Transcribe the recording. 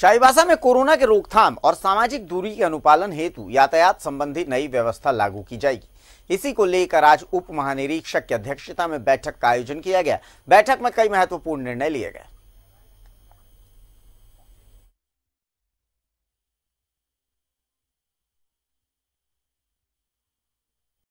चाईबासा में कोरोना के रोकथाम और सामाजिक दूरी के अनुपालन हेतु यातायात संबंधी नई व्यवस्था लागू की जाएगी इसी को लेकर आज उप महानिरीक्षक की अध्यक्षता में बैठक का आयोजन किया गया बैठक में कई महत्वपूर्ण निर्णय लिए गए